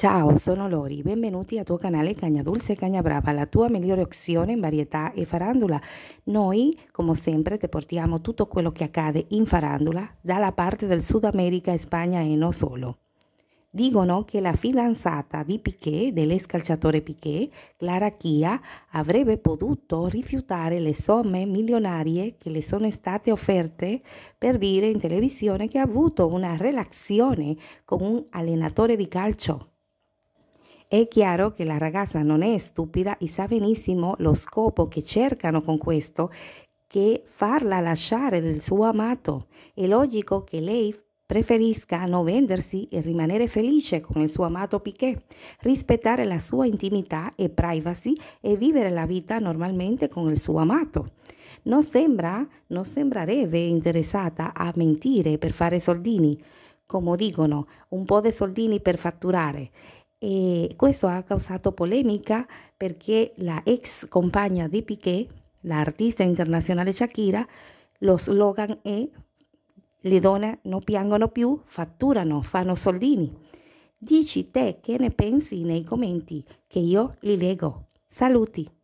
Ciao, sono Lori, benvenuti al tuo canale Cagna Dulce e Cagna Brava, la tua migliore opzione in varietà e farandula. Noi, come sempre, ti portiamo tutto quello che accade in farandula dalla parte del Sud America, Spagna e non solo. Dicono che la fidanzata di Piquet, dell'ex calciatore Piquet, Clara Chia, avrebbe potuto rifiutare le somme milionarie che le sono state offerte per dire in televisione che ha avuto una relazione con un allenatore di calcio è chiaro che la ragazza non è stupida e sa benissimo lo scopo che cercano con questo, che farla lasciare del suo amato. È logico che lei preferisca non vendersi e rimanere felice con il suo amato Piquet, rispettare la sua intimità e privacy e vivere la vita normalmente con il suo amato. Non sembra, non sembrerebbe interessata a mentire per fare soldini, come dicono, un po' di soldini per fatturare. E questo ha causato polemica perché la ex compagna di Piquet, l'artista internazionale Shakira, lo slogan è le donne non piangono più, fatturano, fanno soldini. Dici te che ne pensi nei commenti che io li leggo. Saluti!